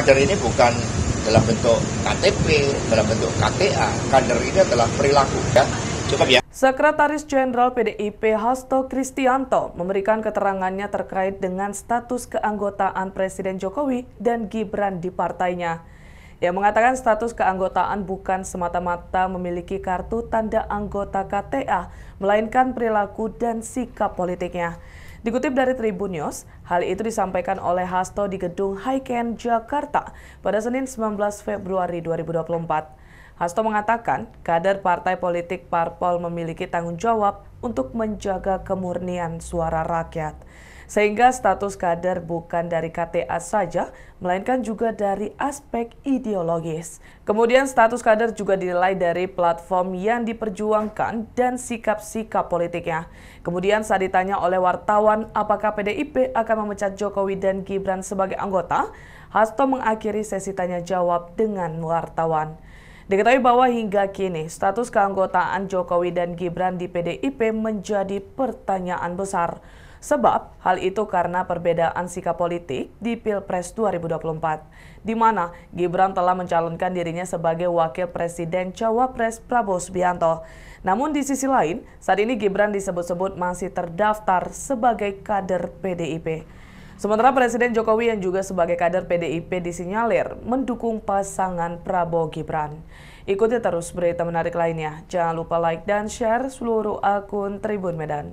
Kader ini bukan dalam bentuk KTP, dalam bentuk KTA. Kader ini adalah perilaku. Ya. Cukup ya. Sekretaris Jenderal PDIP Hasto Kristianto memberikan keterangannya terkait dengan status keanggotaan Presiden Jokowi dan Gibran di partainya. Ia mengatakan status keanggotaan bukan semata-mata memiliki kartu tanda anggota KTA, melainkan perilaku dan sikap politiknya. Dikutip dari Tribun News, hal itu disampaikan oleh Hasto di gedung Haiken, Jakarta pada Senin 19 Februari 2024. Hasto mengatakan, kader partai politik parpol memiliki tanggung jawab untuk menjaga kemurnian suara rakyat. Sehingga status kader bukan dari KTA saja, melainkan juga dari aspek ideologis. Kemudian status kader juga dinilai dari platform yang diperjuangkan dan sikap-sikap politiknya. Kemudian saat ditanya oleh wartawan apakah PDIP akan memecat Jokowi dan Gibran sebagai anggota, Hasto mengakhiri sesi tanya jawab dengan wartawan. Diketahui bahwa hingga kini status keanggotaan Jokowi dan Gibran di PDIP menjadi pertanyaan besar. Sebab hal itu karena perbedaan sikap politik di Pilpres 2024, di mana Gibran telah mencalonkan dirinya sebagai wakil presiden Cawapres Prabowo Subianto. Namun di sisi lain, saat ini Gibran disebut-sebut masih terdaftar sebagai kader PDIP. Sementara Presiden Jokowi yang juga sebagai kader PDIP disinyalir mendukung pasangan Prabowo Gibran. Ikuti terus berita menarik lainnya. Jangan lupa like dan share seluruh akun Tribun Medan.